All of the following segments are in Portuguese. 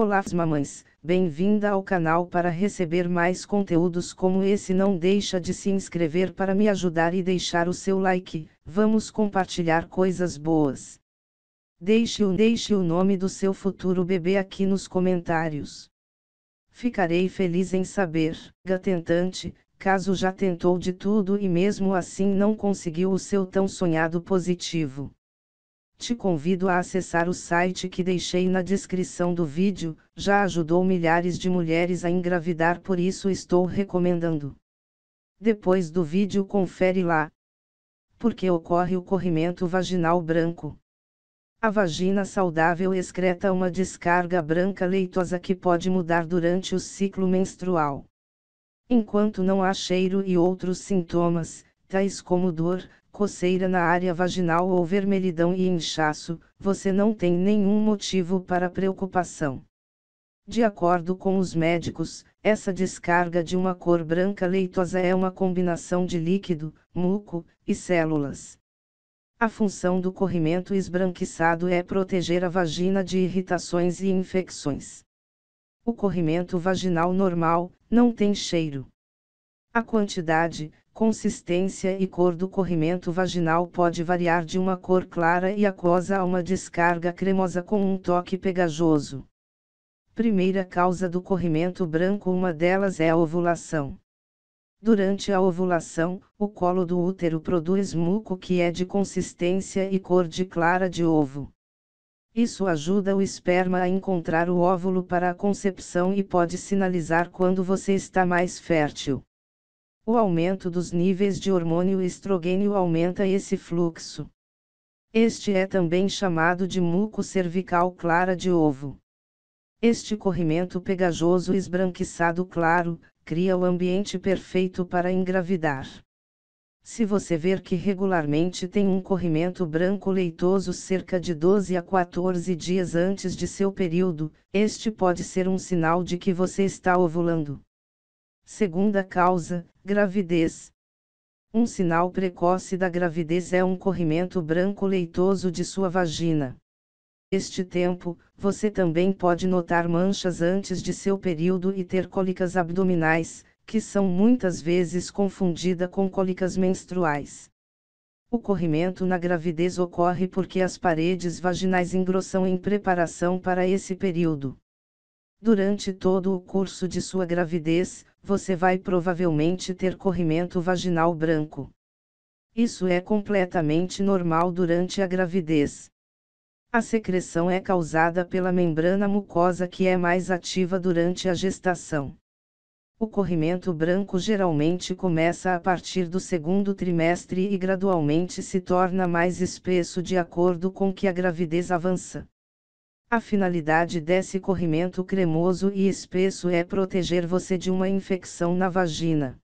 Olá mamães, bem-vinda ao canal para receber mais conteúdos como esse não deixa de se inscrever para me ajudar e deixar o seu like, vamos compartilhar coisas boas. Deixe o, deixe o nome do seu futuro bebê aqui nos comentários. Ficarei feliz em saber, gatentante, caso já tentou de tudo e mesmo assim não conseguiu o seu tão sonhado positivo. Te convido a acessar o site que deixei na descrição do vídeo, já ajudou milhares de mulheres a engravidar, por isso estou recomendando. Depois do vídeo, confere lá. Por que ocorre o corrimento vaginal branco? A vagina saudável excreta uma descarga branca leitosa que pode mudar durante o ciclo menstrual. Enquanto não há cheiro e outros sintomas, tais como dor, coceira na área vaginal ou vermelhidão e inchaço, você não tem nenhum motivo para preocupação. De acordo com os médicos, essa descarga de uma cor branca leitosa é uma combinação de líquido, muco e células. A função do corrimento esbranquiçado é proteger a vagina de irritações e infecções. O corrimento vaginal normal não tem cheiro. A quantidade, consistência e cor do corrimento vaginal pode variar de uma cor clara e aquosa a uma descarga cremosa com um toque pegajoso. Primeira causa do corrimento branco, uma delas é a ovulação. Durante a ovulação, o colo do útero produz muco que é de consistência e cor de clara de ovo. Isso ajuda o esperma a encontrar o óvulo para a concepção e pode sinalizar quando você está mais fértil. O aumento dos níveis de hormônio estrogênio aumenta esse fluxo. Este é também chamado de muco cervical clara de ovo. Este corrimento pegajoso esbranquiçado claro cria o ambiente perfeito para engravidar. Se você ver que regularmente tem um corrimento branco leitoso cerca de 12 a 14 dias antes de seu período, este pode ser um sinal de que você está ovulando. Segunda causa: gravidez. Um sinal precoce da gravidez é um corrimento branco leitoso de sua vagina. Este tempo, você também pode notar manchas antes de seu período e ter cólicas abdominais, que são muitas vezes confundida com cólicas menstruais. O corrimento na gravidez ocorre porque as paredes vaginais engrossam em preparação para esse período. Durante todo o curso de sua gravidez, você vai provavelmente ter corrimento vaginal branco. Isso é completamente normal durante a gravidez. A secreção é causada pela membrana mucosa que é mais ativa durante a gestação. O corrimento branco geralmente começa a partir do segundo trimestre e gradualmente se torna mais espesso de acordo com que a gravidez avança. A finalidade desse corrimento cremoso e espesso é proteger você de uma infecção na vagina.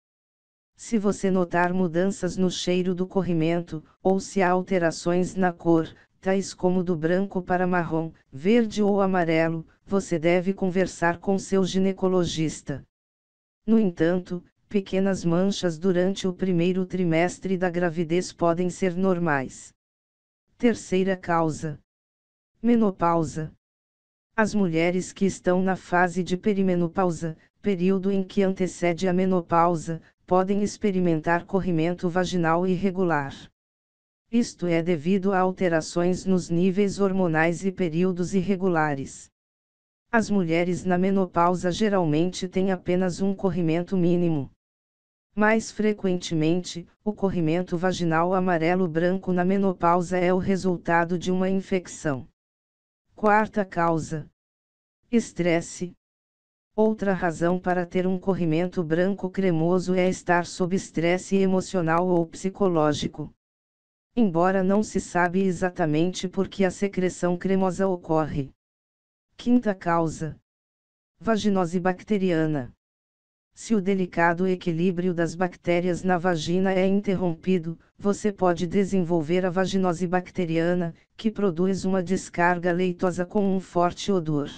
Se você notar mudanças no cheiro do corrimento, ou se há alterações na cor, tais como do branco para marrom, verde ou amarelo, você deve conversar com seu ginecologista. No entanto, pequenas manchas durante o primeiro trimestre da gravidez podem ser normais. Terceira causa Menopausa. As mulheres que estão na fase de perimenopausa, período em que antecede a menopausa, podem experimentar corrimento vaginal irregular. Isto é devido a alterações nos níveis hormonais e períodos irregulares. As mulheres na menopausa geralmente têm apenas um corrimento mínimo. Mais frequentemente, o corrimento vaginal amarelo-branco na menopausa é o resultado de uma infecção. Quarta causa: estresse. Outra razão para ter um corrimento branco cremoso é estar sob estresse emocional ou psicológico. Embora não se sabe exatamente por que a secreção cremosa ocorre. Quinta causa: vaginose bacteriana. Se o delicado equilíbrio das bactérias na vagina é interrompido, você pode desenvolver a vaginose bacteriana, que produz uma descarga leitosa com um forte odor.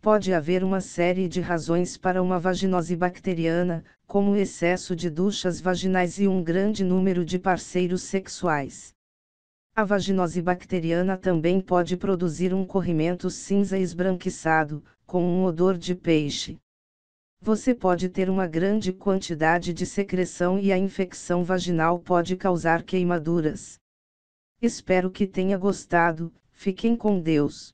Pode haver uma série de razões para uma vaginose bacteriana, como o excesso de duchas vaginais e um grande número de parceiros sexuais. A vaginose bacteriana também pode produzir um corrimento cinza esbranquiçado, com um odor de peixe você pode ter uma grande quantidade de secreção e a infecção vaginal pode causar queimaduras. Espero que tenha gostado, fiquem com Deus.